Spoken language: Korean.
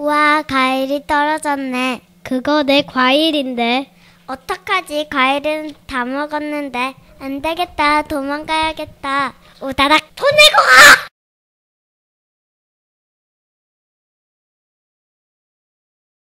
우와, 과일이 떨어졌네. 그거 내 과일인데. 어떡하지? 과일은 다 먹었는데. 안 되겠다. 도망가야겠다. 오다닥.